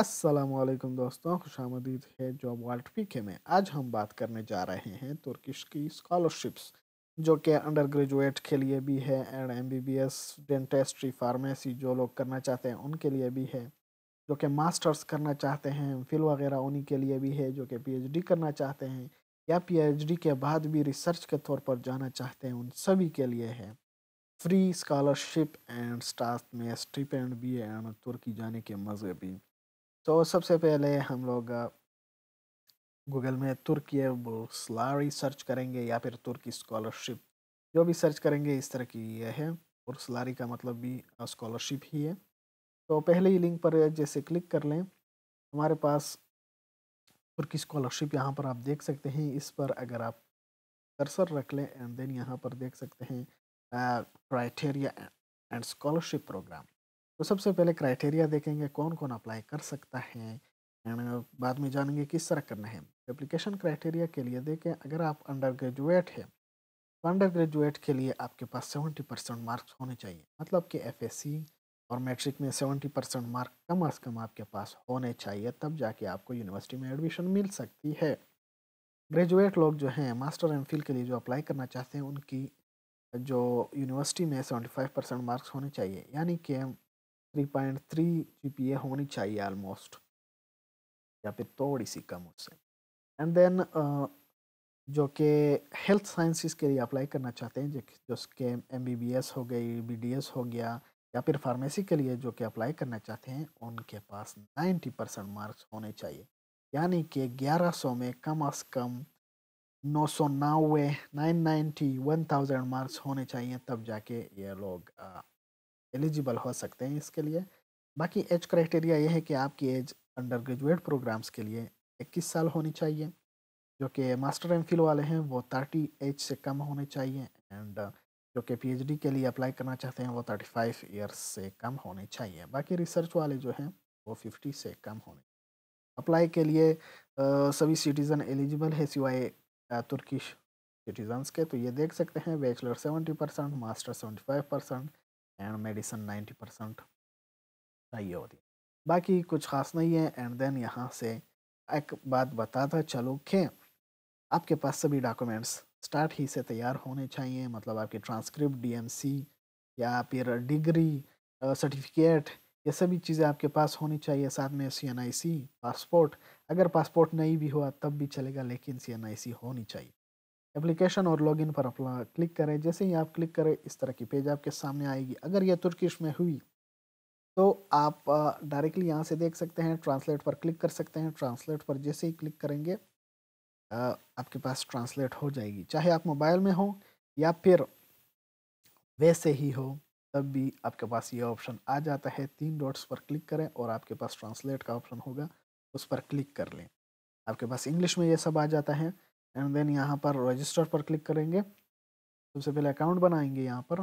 असलम दोस्तों खुश आमदीद है जॉब वर्ल्ड पी के में आज हम बात करने जा रहे हैं तुर्किश की स्कॉलरशिप्स जो कि अंडर ग्रेजुएट के लिए भी है and M B B S dentistry pharmacy जो लोग करना चाहते हैं उनके लिए भी है जो कि मास्टर्स करना चाहते हैं फिल वगैरह उन्हीं के लिए भी है जो कि पी एच डी करना चाहते हैं या पी एच डी के बाद भी रिसर्च के तौर पर जाना चाहते हैं उन सभी के लिए है फ्री स्कॉलरशिप एंड स्टाफ में स्टिपेंड एंड बी एंड तुर्की जाने के मज़े भी तो सबसे पहले हम लोग गूगल में तुर्की बुर्सलारी सर्च करेंगे या फिर तुर्की स्कॉलरशिप जो भी सर्च करेंगे इस तरह की यह है बुर्सलारी का मतलब भी स्कॉलरशिप ही है तो पहले ही लिंक पर जैसे क्लिक कर लें हमारे पास तुर्की स्कॉलरशिप यहाँ पर आप देख सकते हैं इस पर अगर आप कर्सर रख लें एंड देन यहाँ पर देख सकते हैं क्राइटेरिया एंड स्कॉलरशिप प्रोग्राम तो सबसे पहले क्राइटेरिया देखेंगे कौन कौन अप्लाई कर सकता है एंड बाद में जानेंगे किस तरह करना है एप्लीकेशन क्राइटेरिया के लिए देखें अगर आप अंडर ग्रेजुएट हैं तो अंडर ग्रेजुएट के लिए आपके पास सेवेंटी परसेंट मार्क्स होने चाहिए मतलब कि एफ और मैट्रिक में सेवेंटी परसेंट मार्क कम अज़ कम आपके पास होने चाहिए तब जाके आपको यूनिवर्सिटी में एडमिशन मिल सकती है ग्रेजुएट लोग जो हैं मास्टर एम फिल के लिए जो अप्लाई करना चाहते हैं उनकी जो यूनिवर्सिटी में सेवेंटी फाइव परसेंट मार्क्स होने चाहिए यानी कि three point three G P A होनी चाहिए आलमोस्ट या फिर थोड़ी सी कम उससे एंड देन जो कि हेल्थ साइंसिस के लिए अप्लाई करना चाहते हैं जो उसके एम बी बी एस हो गई बी डी एस हो गया या फिर फार्मेसी के लिए जो कि अप्लाई करना चाहते हैं उनके पास नाइन्टी परसेंट मार्क्स होने चाहिए यानी कि ग्यारह सौ में कम अज़ कम नौ सौ नानवे nine ninety one thousand marks होने चाहिए तब जाके ये लोग एलिजिबल हो सकते हैं इसके लिए बाकी एज क्राइटेरिया ये है कि आपकी एज अंडर ग्रेजुएट प्रोग्राम्स के लिए इक्कीस साल होनी चाहिए जो कि मास्टर एम फिल वाले हैं वो थर्टी एज से कम होने चाहिए एंड जो कि पीएचडी के लिए अप्लाई करना चाहते हैं वो थर्टी फाइव ईयर्स से कम होने चाहिए बाकी रिसर्च वाले जो हैं वो फिफ्टी से कम होने अप्लाई के लिए आ, सभी सिटीज़न एलिजिबल है सिवाय तुर्किश सिटीजन्स के तो ये देख सकते हैं bachelor seventy percent master seventy five percent and medicine ninety percent सही होती है बाकी कुछ ख़ास नहीं है एंड देन यहाँ से एक बात बता था चलो कि आपके पास सभी डॉक्यूमेंट्स स्टार्ट ही से तैयार होने चाहिए मतलब आपकी ट्रांसक्रिप्ट डीएमसी या फिर डिग्री सर्टिफिकेट ये सभी चीज़ें आपके पास होनी चाहिए साथ में सी पासपोर्ट अगर पासपोर्ट नहीं भी हुआ तब भी चलेगा लेकिन सी होनी चाहिए एप्लीकेशन और लॉगिन पर अपना क्लिक करें जैसे ही आप क्लिक करें इस तरह की पेज आपके सामने आएगी अगर यह तुर्किश में हुई तो आप डायरेक्टली यहाँ से देख सकते हैं ट्रांसलेट पर क्लिक कर सकते हैं ट्रांसलेट पर जैसे ही क्लिक करेंगे आपके पास ट्रांसलेट हो जाएगी चाहे आप मोबाइल में हो या फिर वैसे ही हो तब भी आपके पास ये ऑप्शन आ जाता है तीन डॉट्स पर क्लिक करें और आपके पास ट्रांसलेट का ऑप्शन होगा उस पर क्लिक कर लें आपके पास इंग्लिश में ये सब आ जाता है एंड देन यहाँ पर रजिस्टर पर क्लिक करेंगे सबसे पहले अकाउंट बनाएंगे यहाँ पर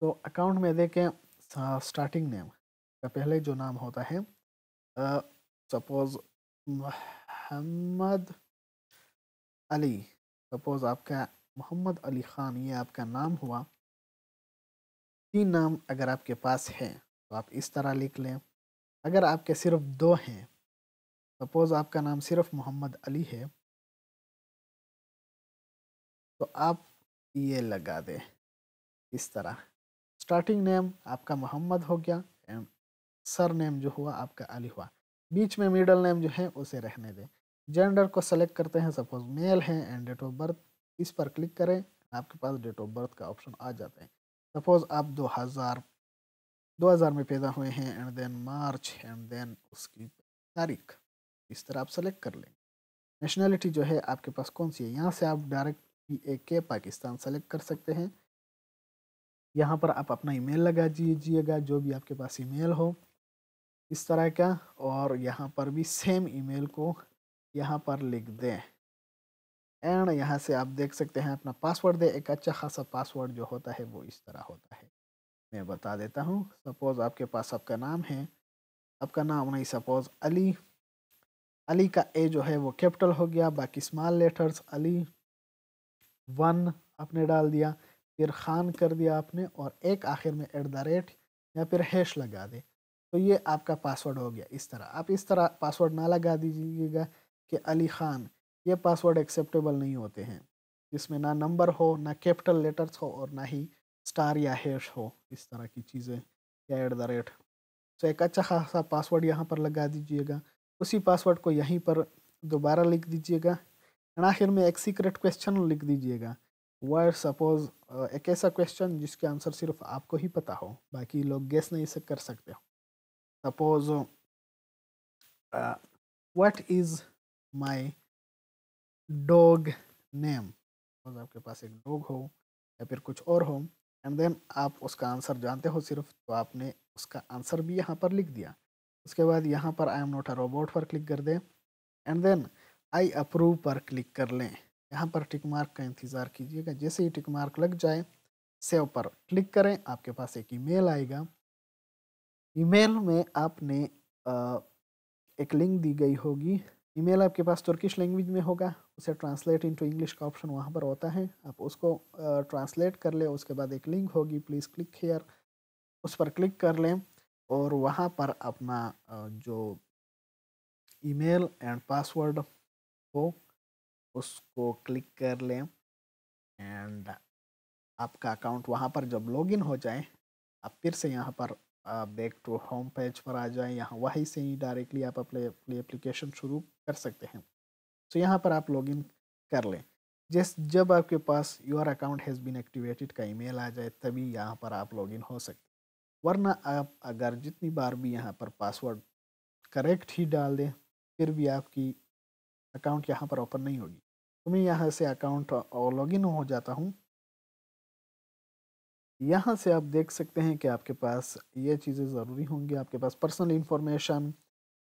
तो अकाउंट में देखें स्टार्टिंग नेम का पहले जो नाम होता है सपोज मोहम्मद अली सपोज आपका मोहम्मद अली ख़ान ये आपका नाम हुआ तीन नाम अगर आपके पास है तो आप इस तरह लिख लें अगर आपके सिर्फ दो हैं सपोज़ आपका नाम सिर्फ मोहम्मद अली है तो आप ये लगा दें इस तरह स्टार्टिंग नेम आपका मोहम्मद हो गया एंड सर नेम जो हुआ आपका अली हुआ बीच में मिडल नेम जो है उसे रहने दें जेंडर को सेलेक्ट करते हैं सपोज मेल है एंड डेट ऑफ बर्थ इस पर क्लिक करें आपके पास डेट ऑफ बर्थ का ऑप्शन आ जाता है सपोज आप 2000 2000 में पैदा हुए हैं and then March and then उसकी तारीख इस तरह आप सेलेक्ट कर लें नेशनैलिटी जो है आपके पास कौन सी है यहाँ से आप डायरेक्ट पी ए के पाकिस्तान सेलेक्ट कर सकते हैं यहाँ पर आप अपना ईमेल लगा दीजिएगा जो भी आपके पास ईमेल हो इस तरह का और यहाँ पर भी सेम ईमेल को यहाँ पर लिख दें एंड यहाँ से आप देख सकते हैं अपना पासवर्ड दें एक अच्छा खासा पासवर्ड जो होता है वो इस तरह होता है मैं बता देता हूँ सपोज़ आपके पास आपका नाम है आपका नाम नहीं सपोज़ अली अली का ए जो है वो कैपिटल हो गया बाकी स्मॉल लेटर्स अली वन आपने डाल दिया फिर खान कर दिया आपने और एक आखिर में एट द रेट या फिर हैश लगा दे तो ये आपका पासवर्ड हो गया इस तरह आप इस तरह पासवर्ड ना लगा दीजिएगा कि अली ख़ान ये पासवर्ड एक्सेप्टेबल नहीं होते हैं जिसमें ना नंबर हो ना कैपिटल लेटर्स हो और ना ही स्टार या हैश हो इस तरह की चीज़ें या एट द रेट तो एक अच्छा खासा पासवर्ड यहाँ पर लगा दीजिएगा उसी पासवर्ड को यहीं पर दोबारा लिख दीजिएगा एंड आखिर में एक सीक्रेट क्वेश्चन लिख दीजिएगा वायर सपोज एक ऐसा क्वेश्चन जिसके आंसर सिर्फ आपको ही पता हो बाकी लोग गेस नहीं से कर सकते हो suppose what is my dog name suppose आपके पास एक डॉग हो या फिर कुछ और हो एंड देन आप उसका आंसर जानते हो सिर्फ तो आपने उसका आंसर भी यहाँ पर लिख दिया उसके बाद यहाँ पर I am not a robot पर क्लिक कर दें एंड देन आई अप्रूव पर क्लिक कर लें यहाँ पर टिक मार्क का इंतज़ार कीजिएगा जैसे ही टिक मार्क लग जाए सेव पर क्लिक करें आपके पास एक ईमेल आएगा ईमेल में आपने एक लिंक दी गई होगी ईमेल आपके पास तुर्किश लैंग्वेज में होगा उसे ट्रांसलेट इनटू इंग्लिश का ऑप्शन वहाँ पर होता है आप उसको ट्रांसलेट कर लें उसके बाद एक लिंक होगी प्लीज़ क्लिक हेयर उस पर क्लिक कर लें और वहाँ पर अपना जो ईमेल एंड पासवर्ड को उसको क्लिक कर लें एंड आपका अकाउंट वहाँ पर जब लॉगिन हो जाए आप फिर से यहाँ पर बैक टू होम पेज पर आ जाए यहाँ वहीं से ही डायरेक्टली आप अपने अपनी एप्लीकेशन शुरू कर सकते हैं सो यहाँ पर आप लॉगिन कर लें जिस जब आपके पास your account has been activated का ईमेल आ जाए तभी यहाँ पर आप लॉगिन हो सकते वरना आप अगर जितनी बार भी यहाँ पर पासवर्ड करेक्ट ही डाल दें फिर भी आपकी अकाउंट यहाँ पर ओपन नहीं होगी तो मैं यहाँ से अकाउंट और लॉगिन हो जाता हूँ यहाँ से आप देख सकते हैं कि आपके पास ये चीज़ें ज़रूरी होंगी आपके पास personal information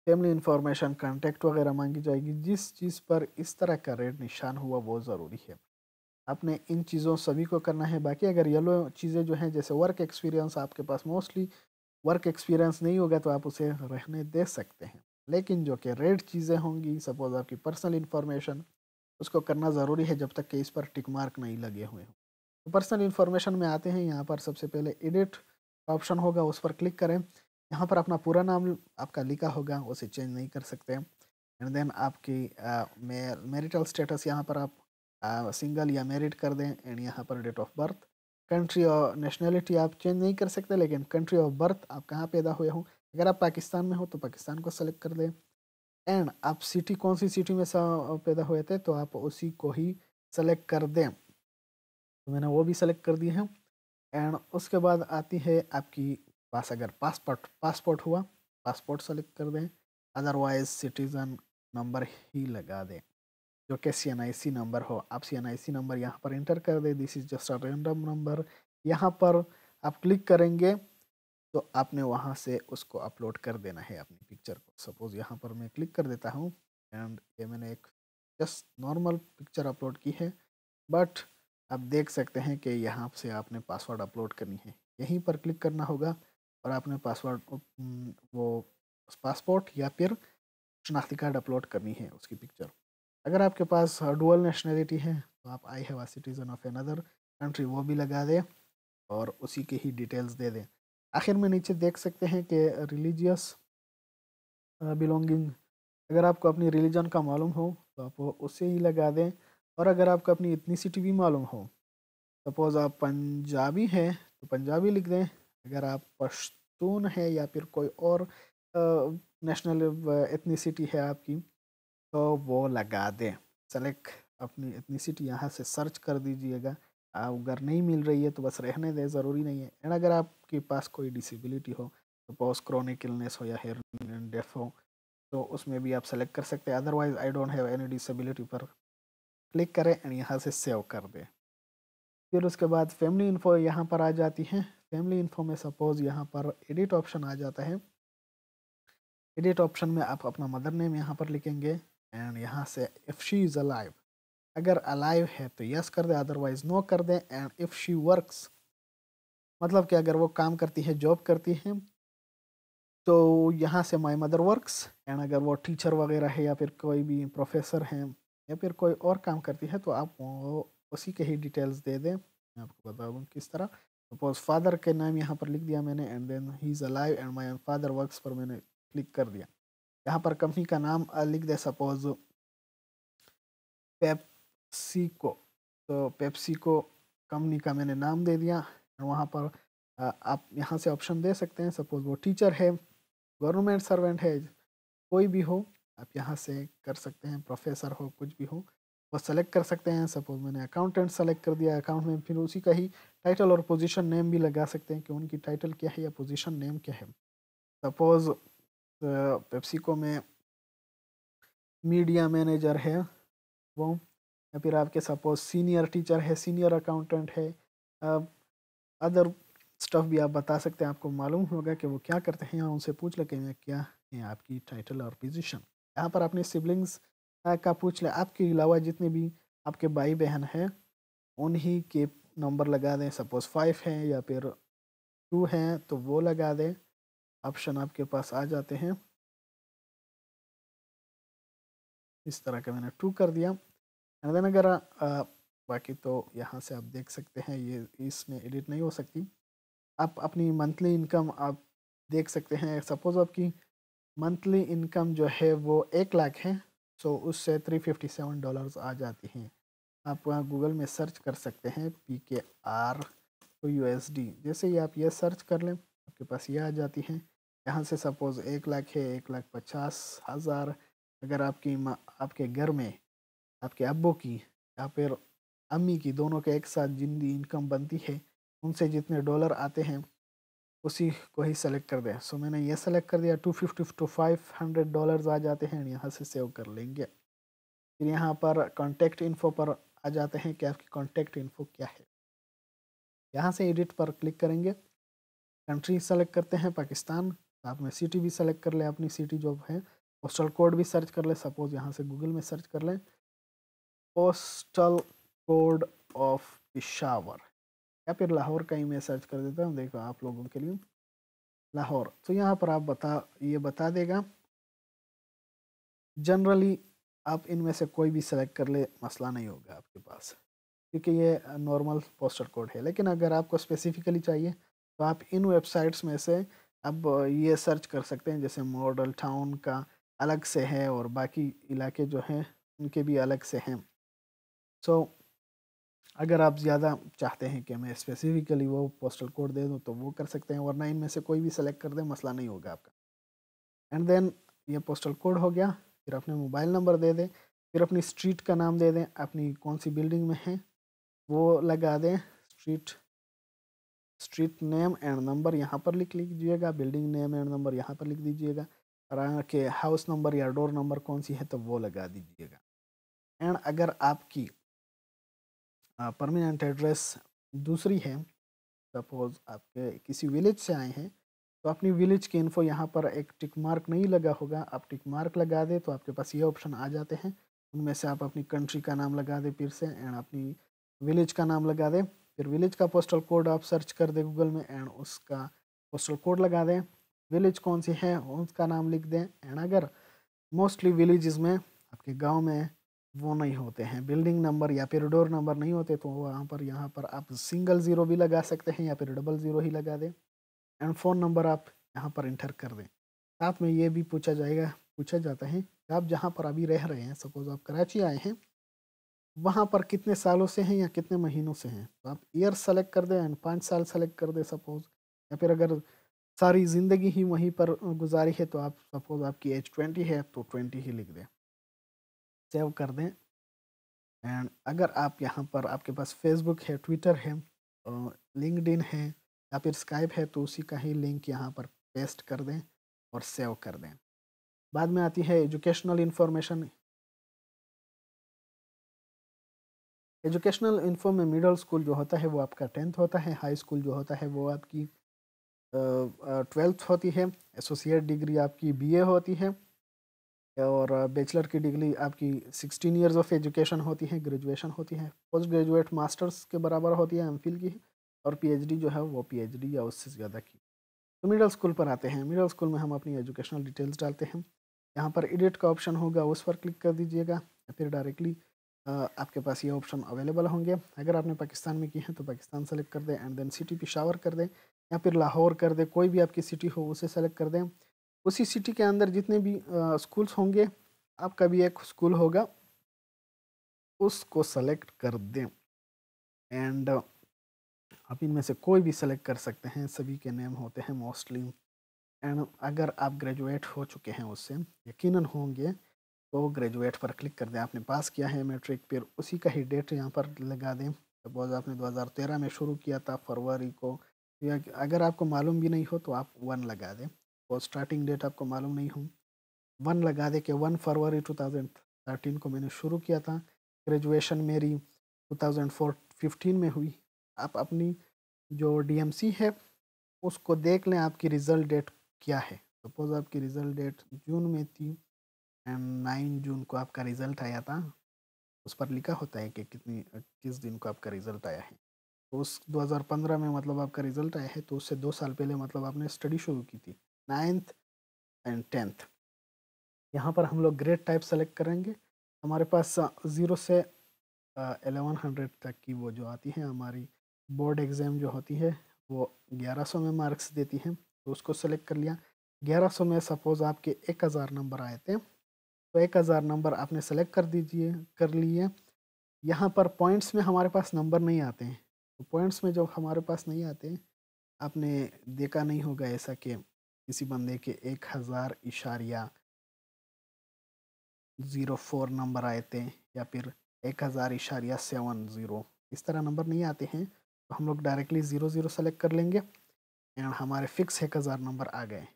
family information contact वगैरह मांगी जाएगी जिस चीज़ पर इस तरह का रेड निशान हुआ वो ज़रूरी है आपने इन चीज़ों सभी को करना है बाकी अगर येलो चीज़ें जो हैं जैसे वर्क एक्सपीरियंस आपके पास मोस्टली वर्क एक्सपीरियंस नहीं होगा तो आप उसे रहने दे सकते हैं लेकिन जो कि रेड चीज़ें होंगी सपोज़ आपकी पर्सनल इन्फॉर्मेशन उसको करना ज़रूरी है जब तक कि इस पर टिक मार्क नहीं लगे हुए हों तो पर्सनल इन्फॉर्मेशन में आते हैं यहाँ पर सबसे पहले एडिट ऑप्शन होगा उस पर क्लिक करें यहाँ पर अपना पूरा नाम आपका लिखा होगा उसे चेंज नहीं कर सकते एंड देन आपकी मेरिटल स्टेटस यहाँ पर आप सिंगल या मेरिट कर दें एंड यहाँ पर डेट ऑफ बर्थ कंट्री और नेशनैलिटी आप चेंज नहीं कर सकते लेकिन कंट्री ऑफ बर्थ आप कहाँ पैदा हुए हों अगर आप पाकिस्तान में हो तो पाकिस्तान को सेलेक्ट कर लें एंड आप सिटी कौन सी सिटी में पैदा हुए थे तो आप उसी को ही सेलेक्ट कर दें तो मैंने वो भी सेलेक्ट कर दिए हैं एंड उसके बाद आती है आपकी पास अगर पासपोर्ट पासपोर्ट हुआ पासपोर्ट सेलेक्ट कर दें अदरवाइज सिटीज़न नंबर ही लगा दें जो कि सी एन आई सी नंबर हो आप सी एन आई सी नंबर यहाँ पर इंटर कर दें this is just a random number यहाँ पर आप क्लिक करेंगे तो आपने वहाँ से उसको अपलोड कर देना है अपनी पिक्चर को सपोज़ यहाँ पर मैं क्लिक कर देता हूँ एंड ये मैंने एक जस्ट नॉर्मल पिक्चर अपलोड की है बट आप देख सकते हैं कि यहाँ से आपने पासवर्ड अपलोड करनी है यहीं पर क्लिक करना होगा और आपने पासवर्ड वो पासपोर्ट या फिर शनाख्ती कार्ड अपलोड करनी है उसकी पिक्चर अगर आपके पास डुअल नेशनैलिटी है तो आप I have citizen of another country वो भी लगा दें और उसी की ही डिटेल्स दे दें आखिर में नीचे देख सकते हैं कि रिलीजियस बिलोंगिंग uh, अगर आपको अपनी रिलीजन का मालूम हो तो आप उसे ही लगा दें और अगर आपको अपनी इतनी सिटी भी मालूम हो सपोज़ आप पंजाबी हैं तो पंजाबी लिख दें अगर आप पश्तून है या फिर कोई और नेशनल uh, सिटी uh, है आपकी तो वो लगा दें सेलेक्ट अपनी सिटी यहाँ से सर्च कर दीजिएगा अगर नहीं मिल रही है तो बस रहने दें ज़रूरी नहीं है एंड अगर आप आपके पास कोई डिसेबिलिटी हो सपोज क्रोनिक इलनेस हो या हेयर डेफ हो तो उसमें भी आप सेलेक्ट कर सकते हैं otherwise I don't have any disability पर क्लिक करें एंड यहाँ से सेव कर दें फिर उसके बाद फैमिली इन्फो यहाँ पर आ जाती है फैमिली इन्फो में सपोज यहाँ पर एडिट ऑप्शन आ जाता है एडिट ऑप्शन में आप अपना मदर नेम यहाँ पर लिखेंगे एंड यहाँ से इफ़ शी इज़ अलाइव अगर अलाइव है तो यस कर दें अदरवाइज़ नो कर दें एंड इफ़ शी वर्क्स मतलब कि अगर वो काम करती है जॉब करती है तो यहाँ से माई मदर वर्क्स एंड अगर वो टीचर वगैरह है या फिर कोई भी प्रोफेसर हैं या फिर कोई और काम करती है तो आप उसी के ही डिटेल्स दे दें मैं आपको बता दूँ किस तरह सपोज फादर के नाम यहाँ पर लिख दिया मैंने and then he is alive and my father works पर मैंने क्लिक कर दिया यहाँ पर कंपनी का नाम लिख दे सपोज पेप्सिको तो पेप्सिको कंपनी का मैंने नाम दे दिया वहाँ पर आप यहाँ से ऑप्शन दे सकते हैं सपोज वो टीचर है गवर्नमेंट सर्वेंट है कोई भी हो आप यहाँ से कर सकते हैं प्रोफेसर हो कुछ भी हो वो सेलेक्ट कर सकते हैं सपोज मैंने अकाउंटेंट सेलेक्ट कर दिया अकाउंट में फिर उसी का ही टाइटल और पोजीशन नेम भी लगा सकते हैं कि उनकी टाइटल क्या है या पोजीशन नेम क्या है सपोज पेप्सिको में मीडिया मैनेजर है वो या फिर आपके सपोज सीनियर टीचर है सीनियर अकाउंटेंट है अदर स्टफ़ भी आप बता सकते हैं आपको मालूम होगा कि वो क्या करते हैं या उनसे पूछ लें कि क्या है आपकी टाइटल और पोजीशन यहाँ पर आपने सिबलिंग्स का पूछ लें आपके अलावा जितने भी आपके भाई बहन हैं उन्हीं के नंबर लगा दें सपोज़ फाइव हैं या फिर टू हैं तो वो लगा दें ऑप्शन आपके पास आ जाते हैं इस तरह का मैंने टू कर दिया एंड देन अगर बाकी तो यहाँ से आप देख सकते हैं ये इसमें एडिट नहीं हो सकती आप अपनी मंथली इनकम आप देख सकते हैं सपोज़ आपकी मंथली इनकम जो है वो एक लाख है सो उससे थ्री फिफ्टी सेवन डॉलर्स आ जाती हैं आप वहाँ गूगल में सर्च कर सकते हैं पी के आर तो यू एस डी जैसे ही आप ये सर्च कर लें आपके पास ये आ जाती हैं यहाँ से सपोज़ एक लाख है एक लाख पचास हज़ार अगर आपकी आपके घर में आपके अब्बू की या फिर अम्मी की दोनों के एक साथ जितनी इनकम बनती है उनसे जितने डॉलर आते हैं उसी को ही सेलेक्ट कर दिया सो मैंने ये सेलेक्ट कर दिया two fifty two five hundred dollar आ जाते हैं यहाँ से सेव कर लेंगे फिर यहाँ पर कॉन्टेक्ट इन्फो पर आ जाते हैं कि आपकी कॉन्टेक्ट इन्फो क्या है यहाँ से एडिट पर क्लिक करेंगे कंट्री सेलेक्ट करते हैं पाकिस्तान आप में सिटी भी सेलेक्ट कर लें अपनी सिटी जो है पोस्टल कोड भी सर्च कर लें सपोज़ यहाँ से गूगल में सर्च कर लें पोस्टल कोड ऑफ पिशावर या फिर लाहौर का ही मैं सर्च कर देता हूँ देखो आप लोगों के लिए लाहौर तो यहाँ पर आप बता ये बता देगा जनरली आप इनमें से कोई भी सिलेक्ट कर ले मसला नहीं होगा आपके पास क्योंकि ये नॉर्मल पोस्टर कोड है लेकिन अगर आपको स्पेसिफिकली चाहिए तो आप इन वेबसाइट्स में से अब ये सर्च कर सकते हैं जैसे मॉडल टाउन का अलग से है और बाकी इलाके जो हैं उनके भी अलग से हैं सो so, अगर आप ज़्यादा चाहते हैं कि मैं स्पेसिफिकली वो पोस्टल कोड दे दूँ तो वो कर सकते हैं वरना इनमें से कोई भी सेलेक्ट कर दें मसला नहीं होगा आपका एंड देन ये पोस्टल कोड हो गया फिर अपने मोबाइल नंबर दे दें फिर अपनी स्ट्रीट का नाम दे दें अपनी कौन सी बिल्डिंग में है वो लगा दें street street name and number यहाँ पर लिख लीजिएगा बिल्डिंग नेम एंड नंबर यहाँ पर लिख दीजिएगा और के हाउस नंबर या डोर नंबर कौन सी है तो वो लगा दीजिएगा एंड अगर आपकी परमानेंट एड्रेस दूसरी है सपोज़ आपके किसी विलेज से आए हैं तो अपनी विलेज की इन्फो यहाँ पर एक टिक मार्क नहीं लगा होगा आप टिक मार्क लगा दें तो आपके पास ये ऑप्शन आ जाते हैं उनमें से आप अपनी कंट्री का नाम लगा दें फिर से एंड अपनी विलेज का नाम लगा दें फिर विलेज का पोस्टल कोड आप सर्च कर दें गूगल में एंड उसका पोस्टल कोड लगा दें विलेज कौन सी है उसका नाम लिख दें एंड अगर मोस्टली विलेज में आपके गाँव में वो नहीं होते हैं बिल्डिंग नंबर या फिर डोर नंबर नहीं होते तो वहाँ पर यहाँ पर आप सिंगल ज़ीरो भी लगा सकते हैं या फिर डबल ज़ीरो ही लगा दें एंड फ़ोन नंबर आप यहाँ पर इंटर कर दें साथ में ये भी पूछा जाएगा पूछा जाता है कि आप जहाँ पर अभी रह रहे हैं सपोज़ आप कराची आए हैं वहाँ पर कितने सालों से हैं या कितने महीनों से हैं तो आप ईयर सेलेक्ट कर दें एंड पाँच साल सेलेक्ट कर दें सपोज़ या फिर अगर सारी ज़िंदगी ही वहीं पर गुजारी है तो आप सपोज़ आपकी एज ट्वेंटी है तो ट्वेंटी ही लिख दें सेव कर दें एंड अगर आप यहाँ पर आपके पास फेसबुक है ट्विटर है लिंकड है या फिर स्काइप है तो उसी का ही लिंक यहाँ पर पेस्ट कर दें और सेव कर दें बाद में आती है एजुकेशनल इन्फॉर्मेशन एजुकेशनल इन्फो में मिडल स्कूल जो होता है वो आपका टेंथ होता है हाई स्कूल जो होता है वो आपकी ट्वेल्थ होती है एसोसिएट डिग्री आपकी बीए होती है और बैचलर की डिग्री आपकी सिक्सटीन इयर्स ऑफ एजुकेशन होती है ग्रेजुएशन होती है पोस्ट ग्रेजुएट मास्टर्स के बराबर होती है एम की और पी जो है वो पी या उससे ज़्यादा की तो मिडल स्कूल पर आते हैं मिडल स्कूल में हम अपनी एजुकेशनल डिटेल्स डालते हैं यहाँ पर एडिट का ऑप्शन होगा उस पर क्लिक कर दीजिएगा फिर डायरेक्टली आपके पास ये ऑप्शन अवेलेबल होंगे अगर आपने पाकिस्तान में की है तो पाकिस्तान सेलेक्ट कर दें एंड देन सिटी पिशावर कर दें या फिर लाहौर कर दें कोई भी आपकी सिटी हो उसे सेलेक्ट कर दें उसी सिटी के अंदर जितने भी स्कूल्स होंगे आपका भी एक स्कूल होगा उसको सेलेक्ट कर दें एंड आप इनमें से कोई भी सेलेक्ट कर सकते हैं सभी के नेम होते हैं मोस्टली एंड अगर आप ग्रेजुएट हो चुके हैं उससे यकीनन होंगे तो ग्रेजुएट पर क्लिक कर दें आपने पास किया है मैट्रिक फिर उसी का ही डेट यहाँ पर लगा दें सपोज आपने 2013 में शुरू किया था फरवरी को या अगर आपको मालूम भी नहीं हो तो आप वन लगा दें स्टार्टिंग डेट आपको मालूम नहीं हो वन लगा दे के वन फरवरी 2013 को मैंने शुरू किया था ग्रेजुएशन मेरी 2015 में हुई आप अपनी जो डी है उसको देख लें आपकी रिज़ल्ट डेट क्या है सपोज़ आपकी रिज़ल्ट डेट जून में थी एंड नाइन जून को आपका रिज़ल्ट आया था उस पर लिखा होता है कि कितनी किस दिन को आपका रिज़ल्ट आया है तो उस 2015 में मतलब आपका रिज़ल्ट आया है तो उससे दो साल पहले मतलब आपने स्टडी शुरू की थी नाइन्थ एंड टेंथ यहाँ पर हम लोग ग्रेड टाइप सेलेक्ट करेंगे हमारे पास ज़ीरो से एलेवन हंड्रेड तक की वो जो आती है हमारी बोर्ड एग्ज़ाम जो होती है वो ग्यारह सौ में मार्क्स देती हैं तो उसको सेलेक्ट कर लिया ग्यारह सौ में सपोज़ आपके एक हज़ार नंबर आए थे तो एक हज़ार नंबर आपने सेलेक्ट कर दीजिए कर लिए यहाँ पर पॉइंट्स में हमारे पास नंबर नहीं आते हैं तो पॉइंट्स में जो हमारे पास नहीं आते आपने देखा नहीं होगा ऐसा कि किसी बंदे के एक हज़ार इशारिया ज़ीरो फोर नंबर आए थे या फिर एक हज़ार इशारिया सेवन ज़ीरो इस तरह नंबर नहीं आते हैं तो हम लोग डायरेक्टली ज़ीरो ज़ीरो सेलेक्ट कर लेंगे एंड हमारे फिक्स एक हज़ार नंबर आ गए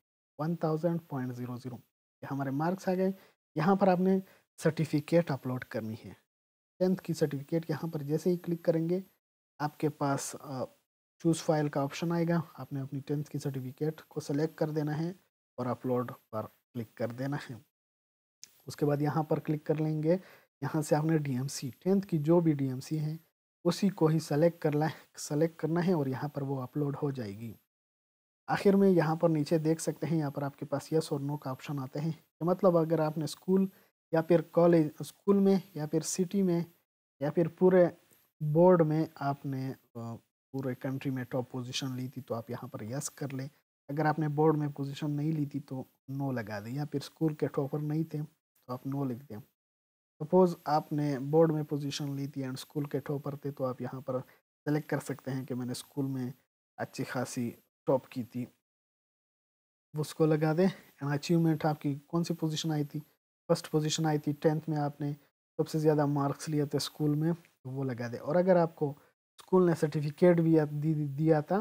one thousand point zero zero हमारे मार्क्स आ गए यहाँ पर आपने सर्टिफिकेट अपलोड करनी है टेंथ की सर्टिफिकेट यहाँ पर जैसे ही क्लिक करेंगे आपके पास चूज़ फाइल का ऑप्शन आएगा आपने अपनी टेंथ की सर्टिफिकेट को सेलेक्ट कर देना है और अपलोड पर क्लिक कर देना है उसके बाद यहाँ पर क्लिक कर लेंगे यहाँ से आपने डी एम सी टेंथ की जो भी डी एम सी है उसी को ही सेलेक्ट करना है सेलेक्ट करना है और यहाँ पर वो अपलोड हो जाएगी आखिर में यहाँ पर नीचे देख सकते हैं यहाँ पर आपके पास यस और नो का ऑप्शन आते हैं मतलब अगर आपने स्कूल या फिर कॉलेज स्कूल में या फिर सिटी में या फिर पूरे बोर्ड में आपने पूरे कंट्री में टॉप पोजीशन ली थी तो आप यहाँ पर यस कर लें अगर आपने बोर्ड में पोजीशन नहीं ली थी तो नो लगा दें या फिर स्कूल के टॉपर नहीं थे तो आप नो लिख दें सपोज़ आपने बोर्ड में पोजीशन ली थी एंड स्कूल के टॉपर थे तो आप यहाँ पर सेलेक्ट कर सकते हैं कि मैंने स्कूल में अच्छी खासी टॉप की थी उसको लगा दें एंड अचीवमेंट आपकी कौन सी पोजिशन आई थी फर्स्ट पोजिशन आई थी टेंथ में आपने सबसे ज़्यादा मार्क्स लिए थे स्कूल में तो वो लगा दें और अगर आपको स्कूल ने सर्टिफिकेट भी दी दिया था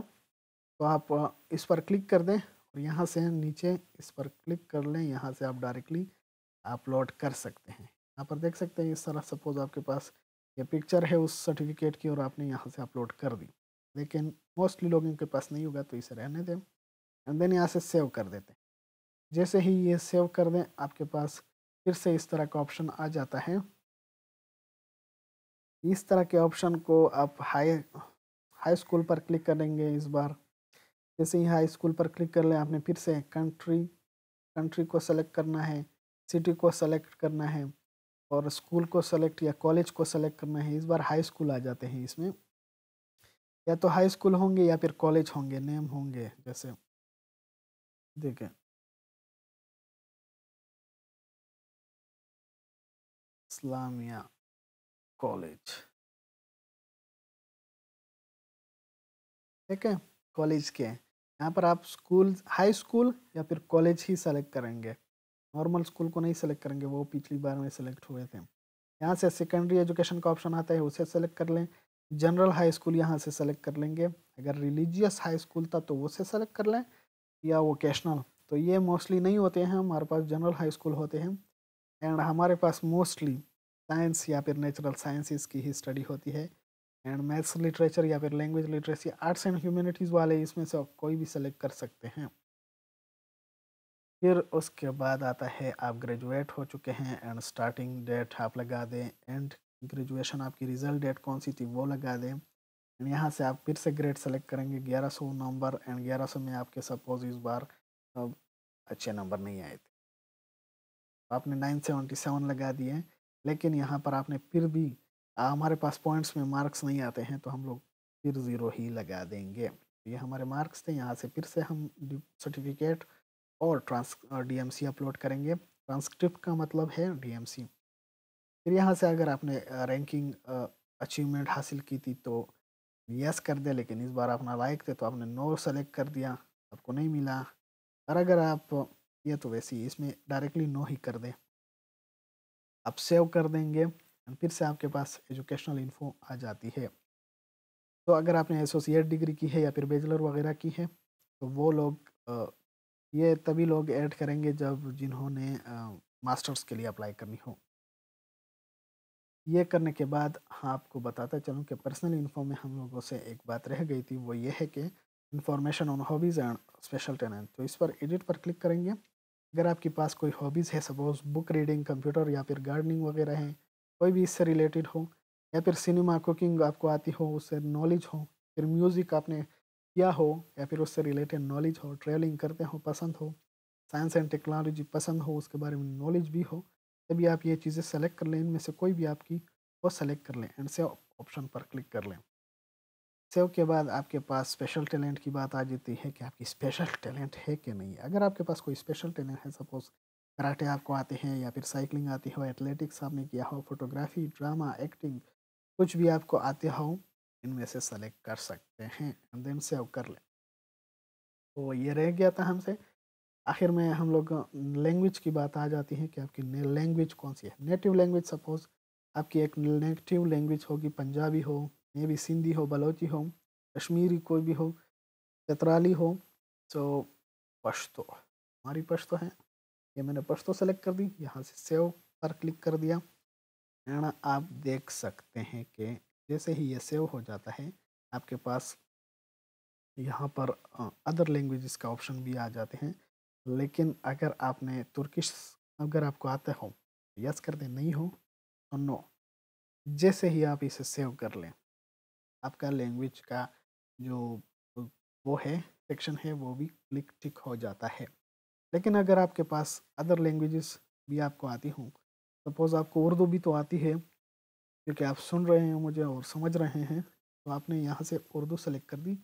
तो आप इस पर क्लिक कर दें और यहाँ से नीचे इस पर क्लिक कर लें यहाँ से आप डायरेक्टली अपलोड कर सकते हैं यहाँ पर देख सकते हैं इस तरह सपोज़ आपके पास ये पिक्चर है उस सर्टिफिकेट की और आपने यहाँ से अपलोड कर दी लेकिन मोस्टली लोगों के पास नहीं होगा तो इसे रहने दें एंड देन यहाँ से सेव कर देते हैं जैसे ही ये सेव कर दें आपके पास फिर से इस तरह का ऑप्शन आ जाता है इस तरह के ऑप्शन को आप हाई हाई स्कूल पर क्लिक करेंगे इस बार जैसे ही हाई स्कूल पर क्लिक कर लें आपने फिर से कंट्री कंट्री को सेलेक्ट करना है सिटी को सेलेक्ट करना है और स्कूल को सेलेक्ट या कॉलेज को सेलेक्ट करना है इस बार हाई स्कूल आ जाते हैं इसमें या तो हाई स्कूल होंगे या फिर कॉलेज होंगे नेम होंगे जैसे देखें इस्लामिया कॉलेज ठीक है कॉलेज के यहाँ पर आप स्कूल हाई स्कूल या फिर कॉलेज ही सेलेक्ट करेंगे नॉर्मल स्कूल को नहीं सेलेक्ट करेंगे वो पिछली बार में सेलेक्ट हुए थे यहाँ से सेकेंडरी एजुकेशन का ऑप्शन आता है उसे सेलेक्ट कर लें जनरल हाई स्कूल यहाँ से सेलेक्ट कर लेंगे अगर रिलीजियस हाई स्कूल था तो वो सेलेक्ट कर लें या वोकेशनल तो ये मोस्टली नहीं होते हैं हमारे पास जनरल हाई स्कूल होते हैं एंड हमारे पास मोस्टली साइंस या फिर नेचुरल साइंसिस की ही स्टडी होती है एंड मैथ्स लिटरेचर या फिर language literacy arts and humanities वाले इसमें से आप कोई भी सेलेक्ट कर सकते हैं फिर उसके बाद आता है आप ग्रेजुएट हो चुके हैं एंड स्टार्टिंग डेट आप लगा दें एंड ग्रेजुएशन आपकी रिजल्ट डेट कौन सी थी वो लगा दें एंड यहाँ से आप फिर से ग्रेड सेलेक्ट करेंगे ग्यारह सौ नंबर एंड ग्यारह सौ में आपके सपोज इस बार अच्छे नंबर नहीं आए थे आपने नाइन सेवेंटी सेवन लगा दिए लेकिन यहाँ पर आपने फिर भी हमारे पास पॉइंट्स में मार्क्स नहीं आते हैं तो हम लोग फिर ज़ीरो ही लगा देंगे तो ये हमारे मार्क्स थे यहाँ से फिर से हम सर्टिफिकेट और ट्रांस डी अपलोड करेंगे ट्रांसक्रिप्ट का मतलब है डी फिर यहाँ से अगर आपने रैंकिंग अचीवमेंट हासिल की थी तो यस कर दे लेकिन इस बार आप लाइक थे तो आपने नो सेलेक्ट कर दिया आपको नहीं मिला और अगर आप ये तो वैसे ही इसमें डायरेक्टली नो ही कर दें आप सेव कर देंगे एंड फिर से आपके पास एजुकेशनल इन्फो आ जाती है तो अगर आपने एसोसिएट डिग्री की है या फिर बेचलर वगैरह की है तो वो लोग ये तभी लोग ऐड करेंगे जब जिन्होंने मास्टर्स के लिए अप्लाई करनी हो ये करने के बाद हाँ आपको बताता चलूँ कि पर्सनल इन्फो में हम लोगों से एक बात रह गई थी वो ये है कि information on hobbies and special talent तो इस पर एडिट पर क्लिक करेंगे अगर आपके पास कोई हॉबीज़ है सपोज बुक रीडिंग कंप्यूटर या फिर गार्डनिंग वगैरह हैं कोई भी इससे रिलेटेड हो या फिर सिनेमा कुकिंग आपको आती हो उससे नॉलेज हो फिर म्यूज़िक आपने किया हो या फिर उससे रिलेटेड नॉलेज हो ट्रैवलिंग करते हो पसंद हो साइंस एंड टेक्नोलॉजी पसंद हो उसके बारे में नॉलेज भी हो तभी आप ये चीज़ें सेलेक्ट कर लें इनमें से कोई भी आपकी वो सेलेक्ट कर लें एंड से ऑप्शन पर क्लिक कर लें सेव के बाद आपके पास स्पेशल टैलेंट की बात आ जाती है कि आपकी स्पेशल टैलेंट है कि नहीं अगर आपके पास कोई स्पेशल टैलेंट है सपोज़ कराटे आपको आते हैं या फिर साइकिलिंग आती हो एथलेटिक्स आपने किया हो फोटोग्राफी ड्रामा एक्टिंग कुछ भी आपको आते हो इनमें से सेलेक्ट कर सकते हैं एंड देन सेव कर लें तो ये रह गया था हमसे आखिर में हम लोग लैंग्वेज की बात आ जाती है कि आपकी लैंग्वेज कौन सी है नेटिव लैंग्वेज सपोज़ आपकी एक नेटिव लैंग्वेज होगी पंजाबी हो मे बी सिंधी हो बलोची हो कश्मीरी कोई भी हो चतराली हो सो पश्तो हमारी पश्तो है ये मैंने पश्तो सेलेक्ट कर दी यहाँ से सेव पर क्लिक कर दिया एंड आप देख सकते हैं कि जैसे ही ये सेव हो जाता है आपके पास यहाँ पर अदर लैंग्वेजेस का ऑप्शन भी आ जाते हैं लेकिन अगर आपने तुर्किश अगर आपको आता हो यस कर दें नहीं हो तो नो जैसे ही आप इसे सेव कर लें आपका लैंग्वेज का जो वो है सेक्शन है वो भी क्लिक टिक हो जाता है लेकिन अगर आपके पास अदर लैंग्वेजेस भी आपको आती हों सपोज़ आपको उर्दू भी तो आती है क्योंकि आप सुन रहे हैं मुझे और समझ रहे हैं तो आपने यहाँ से उर्दू सेलेक्ट कर दी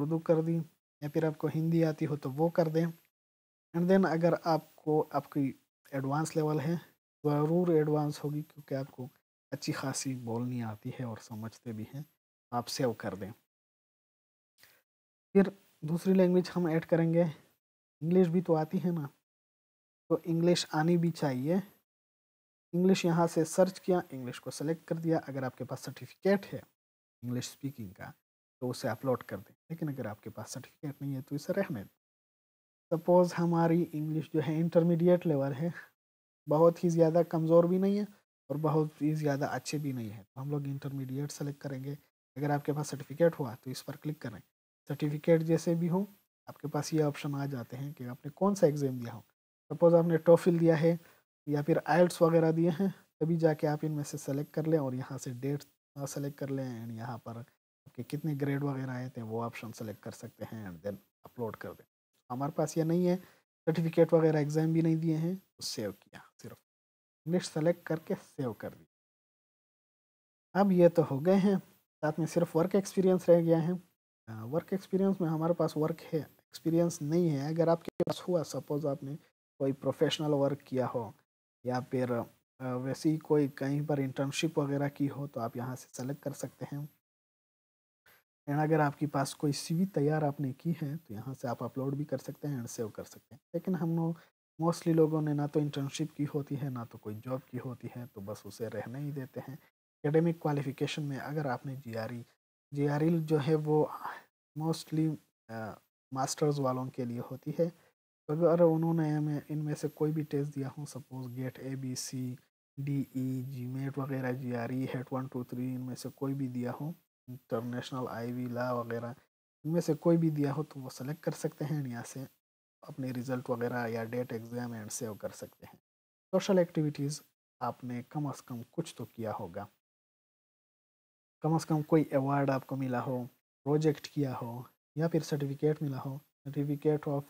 उर्दू कर दी या फिर आपको हिंदी आती हो तो वो कर दें एंड देन अगर आपको आपकी एडवांस लेवल है ज़रूर एडवांस होगी क्योंकि आपको अच्छी खासी बोलनी आती है और समझते भी हैं आप सेव कर दें फिर दूसरी लैंग्वेज हम ऐड करेंगे इंग्लिश भी तो आती है ना तो इंग्लिश आनी भी चाहिए इंग्लिश यहाँ से सर्च किया इंग्लिश को सेलेक्ट कर दिया अगर आपके पास सर्टिफिकेट है इंग्लिश स्पीकिंग का तो उसे अपलोड कर दें लेकिन अगर आपके पास सर्टिफिकेट नहीं है तो इसे रहने दें सपोज़ हमारी इंग्लिश जो है इंटरमीडिएट लेवल है बहुत ही ज़्यादा कमज़ोर भी नहीं है और बहुत ही ज़्यादा अच्छे भी नहीं है तो हम लोग इंटरमीडिएट सेलेक्ट करेंगे अगर आपके पास सर्टिफिकेट हुआ तो इस पर क्लिक करें सर्टिफिकेट जैसे भी हो आपके पास ये ऑप्शन आ जाते हैं कि आपने कौन सा एग्ज़ाम दिया हो सपोज़ आपने टोफिल दिया है या फिर आइल्स वगैरह दिए हैं तभी जाके आप इनमें से सेलेक्ट कर लें और यहाँ से डेट सेलेक्ट कर लें एंड यहाँ पर आपके कितने ग्रेड वगैरह आए थे वो ऑप्शन सेलेक्ट कर सकते हैं एंड देन अपलोड कर दें हमारे पास ये नहीं है सर्टिफिकेट वगैरह एग्ज़ाम भी नहीं दिए हैं तो सेव किया सिर्फ इंग्लिश सेलेक्ट करके सेव कर दिया अब ये तो हो गए हैं साथ में सिर्फ वर्क एक्सपीरियंस रह गया है वर्क हाँ, एक्सपीरियंस में हमारे पास वर्क है एक्सपीरियंस नहीं है अगर आपके पास हुआ सपोज़ आपने कोई प्रोफेशनल वर्क किया हो या फिर वैसे ही कोई कहीं पर इंटर्नशिप वगैरह की हो तो आप यहाँ से सेलेक्ट कर सकते हैं एंड अगर आपके पास कोई सीवी तैयार आपने की है तो यहाँ से आप अपलोड भी कर सकते हैं एंड सेव कर सकते हैं लेकिन हम लोग मोस्टली लोगों ने ना तो इंटर्नशिप की होती है ना तो कोई जॉब की होती है तो बस उसे रहने ही देते हैं एकेडमिक क्वालिफिकेशन में अगर आपने जीआरई जीआरई e, e जो है वो मोस्टली मास्टर्स वालों के लिए होती है अगर उन्होंने इनमें से कोई भी टेस्ट दिया हो suppose GATE A B C D E GMAT वगैरह जी आर ई हेट वन टू थ्री इनमें से कोई भी दिया हो इंटरनेशनल आई वी ला वगैरह इनमें से कोई भी दिया हो तो वो सेलेक्ट कर सकते हैं यहाँ से अपने रिज़ल्ट वगैरह या डेट एग्ज़ाम एंड सेव कर सकते हैं सोशल एक्टिविटीज़ आपने कम अज़ कम कुछ तो किया होगा कम से कम कोई अवार्ड आपको मिला हो प्रोजेक्ट किया हो या फिर सर्टिफिकेट मिला हो सर्टिफिकेट ऑफ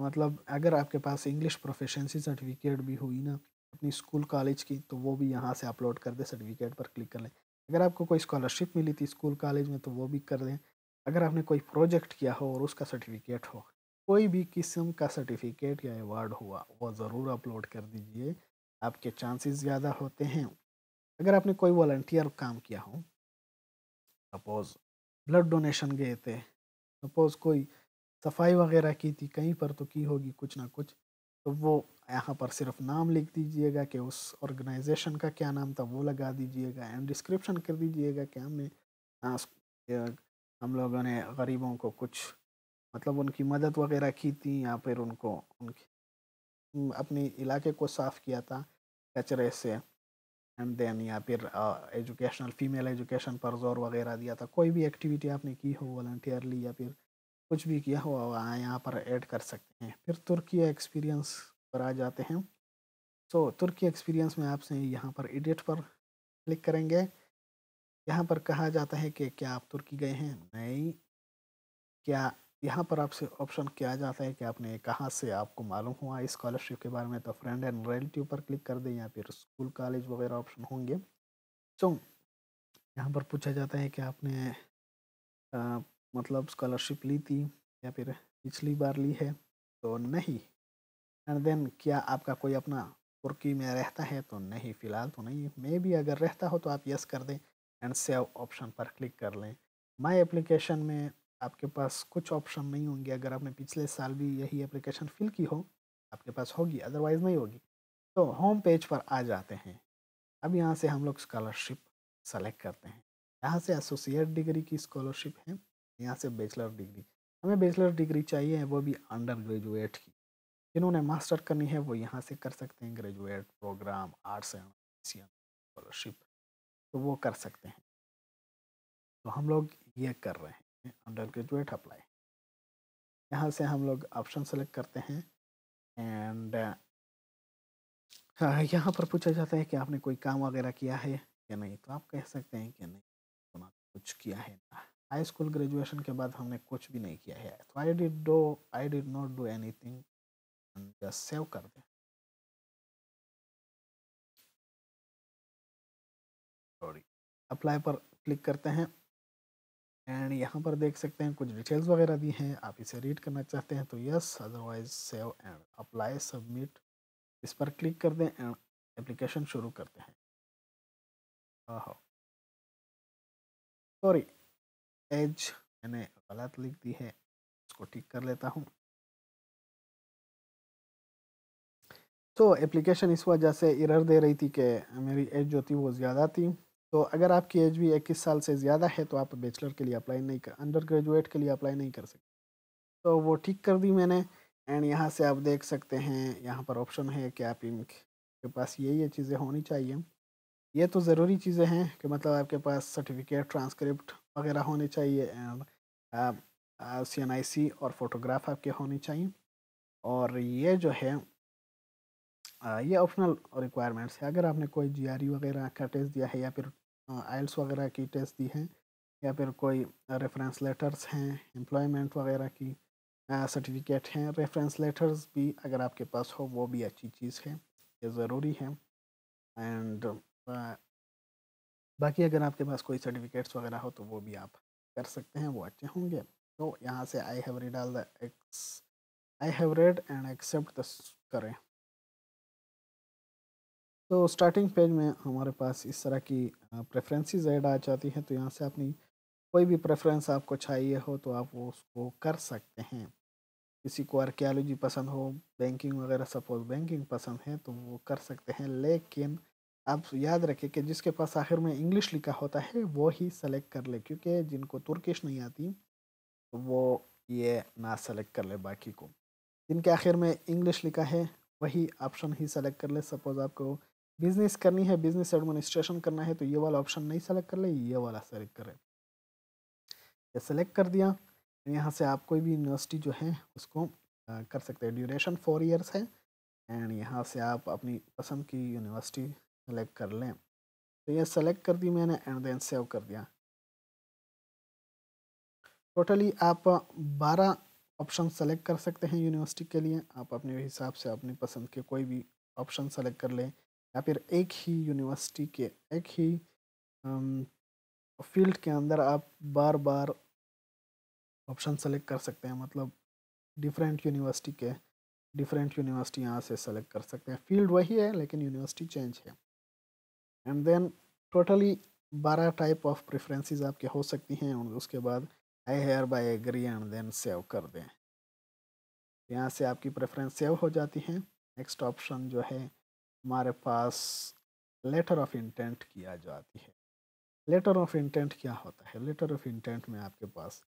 मतलब अगर आपके पास इंग्लिश प्रोफेशनसी सर्टिफिकेट भी हुई ना अपनी स्कूल कॉलेज की तो वो भी यहाँ से अपलोड कर दें सर्टिफिकेट पर क्लिक कर लें अगर आपको कोई स्कॉलरशिप मिली थी स्कूल कॉलेज में तो वो भी कर दें अगर आपने कोई प्रोजेक्ट किया हो और उसका सर्टिफिकेट हो कोई भी किस्म का सर्टिफिकेट या अवार्ड हुआ वो ज़रूर अपलोड कर दीजिए आपके चांसेस ज़्यादा होते हैं अगर आपने कोई वॉल्टियर काम किया हो सपोज़ ब्लड डोनेशन गए थे सपोज़ कोई सफाई वगैरह की थी कहीं पर तो की होगी कुछ ना कुछ तो वो यहाँ पर सिर्फ नाम लिख दीजिएगा कि उस ऑर्गेनाइजेशन का क्या नाम था वो लगा दीजिएगा एंड डिस्क्रिप्शन कर दीजिएगा कि हमने हाँ, हम लोगों ने गरीबों को कुछ मतलब उनकी मदद वगैरह की थी या फिर उनको उनके अपने इलाके को साफ़ किया था कचरे से एंड देन या फिर एजुकेशनल फीमेल एजुकेशन पर जोर वगैरह दिया था कोई भी एक्टिविटी आपने की हो वॉल्टियरली या फिर कुछ भी किया हो यहाँ पर ऐड कर सकते हैं फिर तुर्की एक्सपीरियंस पर आ जाते हैं सो so, तुर्की एक्सपीरियंस में आपसे यहाँ पर एडिट पर क्लिक करेंगे यहाँ पर कहा जाता है कि क्या आप तुर्की गए हैं नहीं क्या यहाँ पर आपसे ऑप्शन किया जाता है कि आपने कहाँ से आपको मालूम हुआ स्कॉलरशिप के बारे में तो फ्रेंड एंड रिलेटिव पर क्लिक कर दें या फिर स्कूल कॉलेज वगैरह ऑप्शन होंगे सो so, यहाँ पर पूछा जाता है कि आपने आ, मतलब स्कॉलरशिप ली थी या फिर पिछली बार ली है तो नहीं एंड देन क्या आपका कोई अपना तुर्की में रहता है तो नहीं फ़िलहाल तो नहीं मे भी अगर रहता हो तो आप यस कर दें एंड सेव ऑप्शन पर क्लिक कर लें माई एप्लीकेशन में आपके पास कुछ ऑप्शन नहीं होंगे अगर आपने पिछले साल भी यही एप्लीकेशन फिल की हो आपके पास होगी अदरवाइज़ नहीं होगी तो होम पेज पर आ जाते हैं अब यहाँ से हम लोग स्कॉलरशिप सेलेक्ट करते हैं यहाँ से एसोसिएट डिग्री की स्कॉलरशिप है यहाँ से बैचलर डिग्री हमें बैचलर डिग्री चाहिए वो भी अंडर ग्रेजुएट की जिन्होंने मास्टर करनी है वो यहाँ से कर सकते हैं graduate program arts and scholarship तो वो कर सकते हैं तो हम लोग ये कर रहे हैं अंडर ग्रेजुएट अप्लाई यहाँ से हम लोग ऑप्शन सेलेक्ट करते हैं एंड हाँ, यहाँ पर पूछा जाता है कि आपने कोई काम वगैरह किया है या नहीं तो आप कह सकते हैं कि नहीं तो कुछ किया है हाई स्कूल ग्रेजुएशन के बाद हमने कुछ भी नहीं किया है तो I did do I did not do anything save कर दें अप्लाई पर क्लिक करते हैं एंड यहाँ पर देख सकते हैं कुछ डिटेल्स वगैरह दी हैं आप इसे रीड करना चाहते हैं तो yes otherwise save and apply submit इस पर क्लिक कर दें एंड एप्लीकेशन शुरू करते हैं सॉरी एज मैंने गलत लिख दी है उसको ठीक कर लेता हूँ तो एप्लीकेशन इस वजह से इरर दे रही थी कि मेरी एज जो थी वो ज़्यादा थी तो अगर आपकी एज भी इक्कीस साल से ज़्यादा है तो आप बैचलर के लिए अप्लाई नहीं कर अंडर ग्रेजुएट के लिए अप्लाई नहीं कर सकते तो वो ठीक कर दी मैंने एंड यहाँ से आप देख सकते हैं यहाँ पर ऑप्शन है कि आप इनके पास ये ये चीज़ें होनी चाहिए ये तो ज़रूरी चीज़ें हैं कि मतलब आपके पास सर्टिफिकेट ट्रांसक्रिप्ट वगैरह होने चाहिए एंड सी एन आई सी और फोटोग्राफ आपके होनी चाहिए और ये जो है आ, ये ऑप्शनल रिक्वायरमेंट्स है अगर आपने कोई जी आर यू वगैरह का टेस्ट दिया है या फिर आइल्स वगैरह की टेस्ट दी हैं या फिर कोई रेफरेंस लेटर्स हैं एम्प्लॉयमेंट वगैरह की सर्टिफिकेट हैं रेफरेंस लेटर्स भी अगर आपके पास हो वो भी अच्छी चीज़ है ये ज़रूरी है एंड बाकी अगर आपके पास कोई सर्टिफिकेट्स वगैरह हो तो वो भी आप कर सकते हैं वो अच्छे होंगे तो यहाँ से I have read all the एक्स I have read and accept करें तो स्टार्टिंग पेज में हमारे पास इस तरह की प्रेफरेंसेस ऐड आ जाती हैं तो यहाँ से अपनी कोई भी प्रेफरेंस आपको चाहिए हो तो आप उसको कर सकते हैं किसी को आर्कियालॉजी पसंद हो बैंकिंग वगैरह सपोज बैंकिंग पसंद है तो वो कर सकते हैं लेकिन आप याद रखें कि जिसके पास आखिर में इंग्लिश लिखा होता है वो ही सेलेक्ट कर ले क्योंकि जिनको तुर्किश नहीं आती तो वो ये ना सेलेक्ट कर ले बाकी को जिनके आखिर में इंग्लिश लिखा है वही ऑप्शन ही सेलेक्ट कर ले सपोज़ आपको बिजनेस करनी है बिजनेस एडमिनिस्ट्रेशन करना है तो ये वाला ऑप्शन नहीं सेलेक्ट कर ले ये वाला सेलेक्ट करें ये सेलेक्ट कर दिया यहाँ से आप कोई भी यूनिवर्सिटी जो है उसको कर सकते हैं ड्यूरेशन फोर इयर्स है एंड यहाँ से आप अपनी पसंद की यूनिवर्सिटी सेलेक्ट कर लें तो ये सेलेक्ट कर दी मैंने एंड देन सेव कर दिया टोटली आप बारह ऑप्शन सेलेक्ट कर सकते हैं यूनिवर्सिटी के लिए आप अपने हिसाब से अपनी पसंद के कोई भी ऑप्शन सेलेक्ट कर लें या फिर एक ही यूनिवर्सिटी के एक ही फील्ड um, के अंदर आप बार बार ऑप्शन सेलेक्ट कर सकते हैं मतलब डिफरेंट यूनिवर्सिटी के डिफरेंट यूनिवर्सिटी यहाँ से सेलेक्ट कर सकते हैं फील्ड वही है लेकिन यूनिवर्सिटी चेंज है एंड देन टोटली बारह टाइप ऑफ प्रेफरेंसेस आपके हो सकती हैं और उसके बाद I hereby agree and then save कर दें यहाँ से आपकी प्रेफरेंस सेव हो जाती है नेक्स्ट ऑप्शन जो है हमारे पास लेटर ऑफ इंटेंट किया जाती है लेटर ऑफ इंटेंट क्या होता है लेटर ऑफ इंटेंट में आपके पास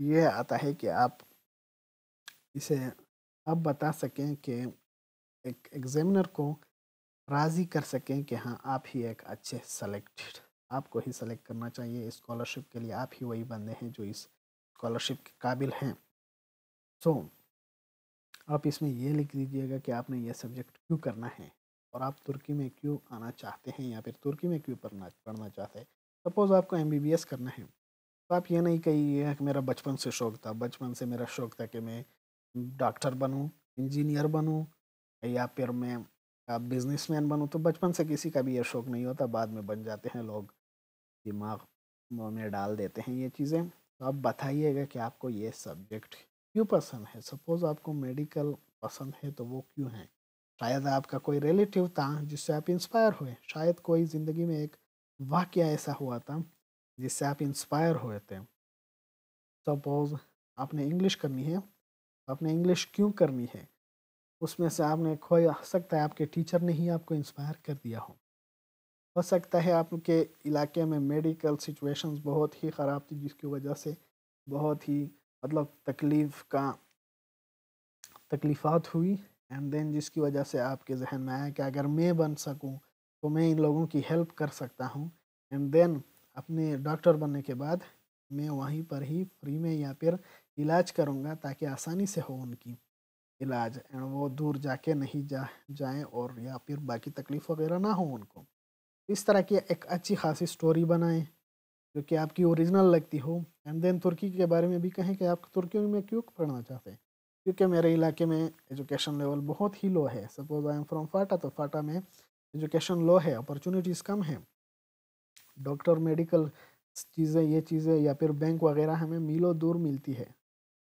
ये आता है कि आप इसे अब बता सकें कि एक एग्जामिनर को राज़ी कर सकें कि हाँ आप ही एक अच्छे सेलेक्टेड आपको ही सेलेक्ट करना चाहिए स्कॉलरशिप के लिए आप ही वही बंदे हैं जो इस स्कॉलरशिप के काबिल हैं सो so, आप इसमें यह लिख दीजिएगा कि आपने यह सब्जेक्ट क्यों करना है और आप तुर्की में क्यों आना चाहते हैं या फिर तुर्की में क्यों पढ़ना पढ़ना चाहते हैं सपोज़ आपको एम करना है तो आप ये नहीं है कि मेरा बचपन से शौक़ था बचपन से मेरा शौक़ था कि मैं डॉक्टर बनूँ इंजीनियर बनूँ या फिर मैं आप बिजनेसमैन बनूँ तो बचपन से किसी का भी ये शौक़ नहीं होता बाद में बन जाते हैं लोग दिमाग में डाल देते हैं ये चीज़ें तो आप बताइएगा कि आपको ये सब्जेक्ट क्यों पसंद है सपोज़ आपको मेडिकल पसंद है तो वो क्यों है शायद आपका कोई रिलेटिव था जिससे आप इंस्पायर हुए शायद कोई ज़िंदगी में एक वाक्य ऐसा हुआ था जिससे आप इंस्पायर हुए थे सपोज़ आपने इंग्लिश करनी है आपने इंग्लिश क्यों करनी है उसमें से आपने खोया सकता है आपके टीचर ने ही आपको इंस्पायर कर दिया हो हो सकता है आपके इलाके में मेडिकल सिचुएशंस बहुत ही ख़राब थी जिसकी वजह से बहुत ही मतलब तकलीफ़ का तकलीफ़ात हुई एंड देन जिसकी वजह से आपके जहन में आया कि अगर मैं बन सकूं तो मैं इन लोगों की हेल्प कर सकता हूं एंड देन अपने डॉक्टर बनने के बाद मैं वहीं पर ही फ्री में या फिर इलाज करूंगा ताकि आसानी से हो उनकी इलाज एंड वो दूर जाके नहीं जा जाएं और या फिर बाकी तकलीफ़ वगैरह ना हो उनको तो इस तरह की एक अच्छी खासी स्टोरी बनाएं जो कि आपकी ओरिजिनल लगती हो एंड देन तुर्की के बारे में भी कहें कि आप तुर्की में क्यों पढ़ना चाहते हैं क्योंकि मेरे इलाके में एजुकेशन लेवल बहुत ही लो है suppose I am from FATA तो फाटा में एजुकेशन लो है अपॉर्चुनिटीज़ कम है डॉक्टर मेडिकल चीज़ें ये चीज़ें या फिर बैंक वगैरह हमें मीलों दूर मिलती है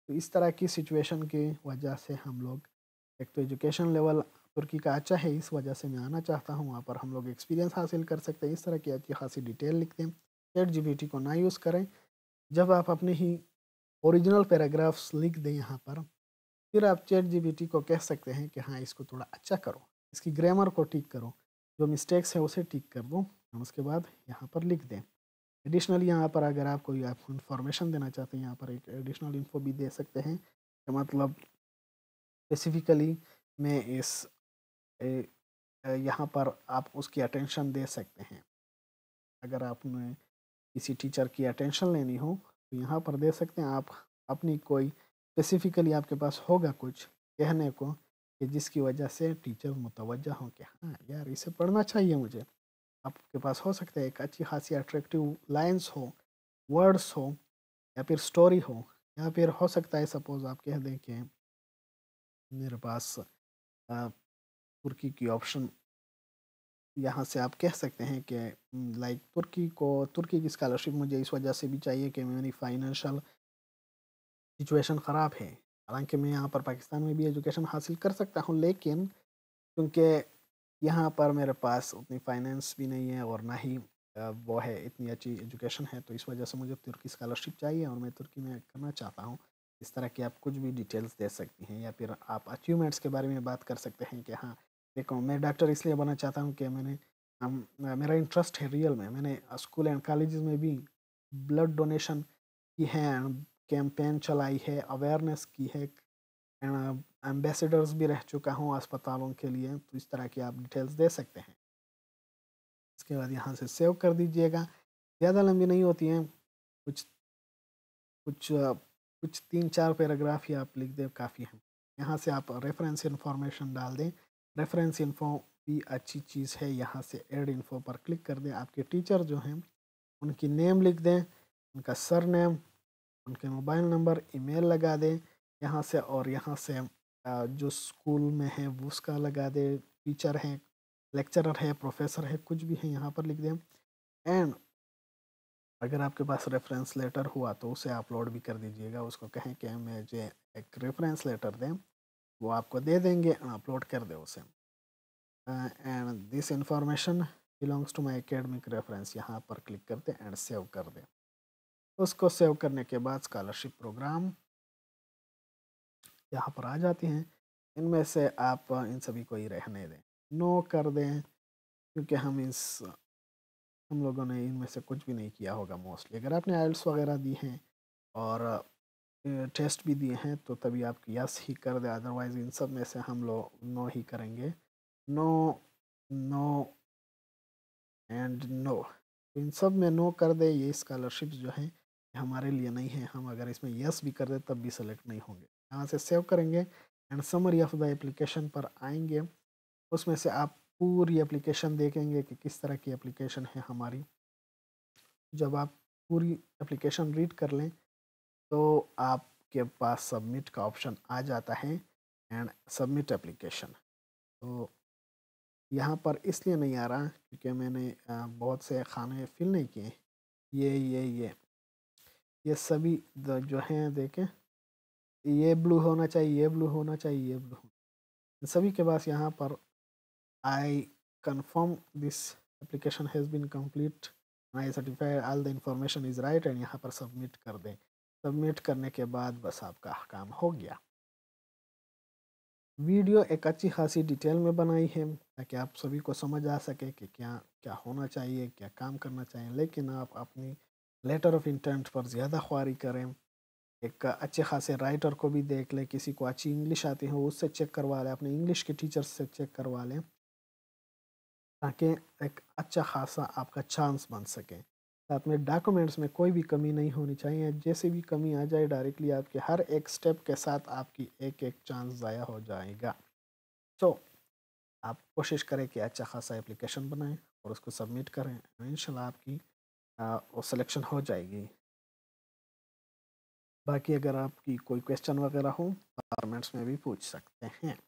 तो इस तरह की सिचुएशन की वजह से हम लोग एक तो एजुकेशन लेवल तुर्की का अच्छा है इस वजह से मैं आना चाहता हूँ वहाँ पर हम लोग एक्सपीरियंस हासिल कर सकते हैं इस तरह की अच्छी खासी डिटेल लिखते हैं चैट जी को ना यूज़ करें जब आप अपने ही ओरिजिनल पैराग्राफ्स लिख दें यहाँ पर फिर आप चैट जी को कह सकते हैं कि हाँ इसको थोड़ा अच्छा करो इसकी ग्रामर को ठीक करो जो मिस्टेक्स है उसे ठीक कर दो हम उसके बाद यहाँ पर लिख दें एडिशनल यहाँ पर अगर आप कोई आप इंफॉर्मेशन देना चाहते हैं यहाँ पर एक एडिशनल इन्फो भी दे सकते हैं कि मतलब स्पेसिफिकली मैं इस यहाँ पर आप उसकी अटेंशन दे सकते हैं अगर आपने किसी टीचर की अटेंशन लेनी हो तो यहाँ पर दे सकते हैं आप अपनी कोई स्पेसिफिकली आपके पास होगा कुछ कहने को कि जिसकी वजह से टीचर मुतवजा हों कि हाँ यार इसे पढ़ना चाहिए मुझे आपके पास हो सकता है एक अच्छी खासी अट्रैक्टिव लाइन्स हो वर्ड्स हो या फिर स्टोरी हो या फिर हो सकता है सपोज़ आप कह दें कि मेरे पास तुर्की की ऑप्शन यहाँ से आप कह सकते हैं कि लाइक तुर्की को तुर्की की स्कॉलरशिप मुझे इस वजह से भी चाहिए कि मेरी फाइनेंशियल सिचुएशन ख़राब है हालांकि मैं यहाँ पर पाकिस्तान में भी एजुकेशन हासिल कर सकता हूँ लेकिन क्योंकि यहाँ पर मेरे पास उतनी फाइनेंस भी नहीं है और ना ही वो है इतनी अच्छी एजुकेशन है तो इस वजह से मुझे तुर्की स्कॉलरशिप चाहिए और मैं तुर्की में करना चाहता हूँ इस तरह की आप कुछ भी डिटेल्स दे सकती हैं या फिर आप अचीवमेंट्स के बारे में बात कर सकते हैं कि हाँ देखो मैं डॉक्टर इसलिए बनना चाहता हूँ कि मैंने हम मेरा इंटरेस्ट है रियल में मैंने स्कूल एंड कॉलेज में भी ब्लड डोनेशन की है कैंपेन चलाई है अवेयरनेस की है एम्बेसडर्स uh, भी रह चुका हूँ अस्पतालों के लिए तो इस तरह की आप डिटेल्स दे सकते हैं इसके बाद यहाँ से सेव कर दीजिएगा ज़्यादा लंबी नहीं होती हैं कुछ कुछ uh, कुछ तीन चार पैराग्राफ ही आप लिख दें काफ़ी हैं यहाँ से आप रेफरेंस इन्फॉर्मेशन डाल दें रेफरेंस इन्फो भी अच्छी चीज़ है यहाँ से एड इन्फो पर क्लिक कर दें आपके टीचर जो हैं उनकी नेम लिख दें उनका सर नेम उनके मोबाइल नंबर ईमेल लगा दें यहाँ से और यहाँ से जो स्कूल में है उसका लगा दें टीचर हैं लेक्चरर है प्रोफेसर है कुछ भी है यहाँ पर लिख दें एंड अगर आपके पास रेफरेंस लेटर हुआ तो उसे अपलोड भी कर दीजिएगा उसको कहें कि मैं जो एक रेफरेंस लेटर दें वो आपको दे देंगे अपलोड कर दें उसे and this information belongs to my academic reference यहाँ पर क्लिक कर दें एंड सेव कर दें उसको सेव करने के बाद स्कॉलरशिप प्रोग्राम यहाँ पर आ जाती हैं इनमें से आप इन सभी को ही रहने दें नो कर दें क्योंकि हम इस हम लोगों ने इनमें से कुछ भी नहीं किया होगा मोस्टली अगर आपने आइल्स वगैरह दी हैं और टेस्ट भी दिए हैं तो तभी आप यस ही कर दें अदरवाइज़ इन सब में से हम लोग नो ही करेंगे नो नो एंड नो इन सब में नो कर दें ये स्कॉलरशिप जो हैं हमारे लिए नहीं है हम अगर इसमें यस भी कर दें तब भी सेलेक्ट नहीं होंगे यहाँ से सेव करेंगे and summary of the application पर आएंगे उसमें से आप पूरी एप्लीकेशन देखेंगे कि किस तरह की एप्लीकेशन है हमारी जब आप पूरी एप्लीकेशन रीड कर लें तो आपके पास सबमिट का ऑप्शन आ जाता है एंड सबमिट एप्लीकेशन तो यहाँ पर इसलिए नहीं आ रहा क्योंकि मैंने बहुत से खाने फिल नहीं किए ये ये ये ये सभी जो हैं देखें ये ब्लू होना चाहिए ये ब्लू होना चाहिए ये ब्लू इन सभी के पास यहाँ पर I confirm this application has been complete and certified certify the information is right and यहाँ पर सबमिट कर दें सबमिट करने के बाद बस आपका काम हो गया वीडियो एक अच्छी खासी डिटेल में बनाई है ताकि आप सभी को समझ आ सके कि क्या क्या होना चाहिए क्या काम करना चाहिए लेकिन आप अपनी लेटर ऑफ इंटेंट पर ज़्यादा ख्वारी करें एक अच्छे खासे राइटर को भी देख लें किसी को अच्छी इंग्लिश आती हो उससे चेक करवा लें अपने इंग्लिश के टीचर से चेक करवा लें ताकि एक अच्छा खासा आपका चांस बन सके साथ में डॉक्यूमेंट्स में कोई भी कमी नहीं होनी चाहिए जैसे भी कमी आ जाए डायरेक्टली आपके हर एक स्टेप के साथ आपकी एक एक चांस ज़ाया हो जाएगा सो so, आप कोशिश करें कि अच्छा खासा एप्लीकेशन बनाएं और उसको सबमिट करें इन आपकी वो सिलेक्शन हो जाएगी बाकी अगर आपकी कोई क्वेश्चन वगैरह हो कमेंट्स में भी पूछ सकते हैं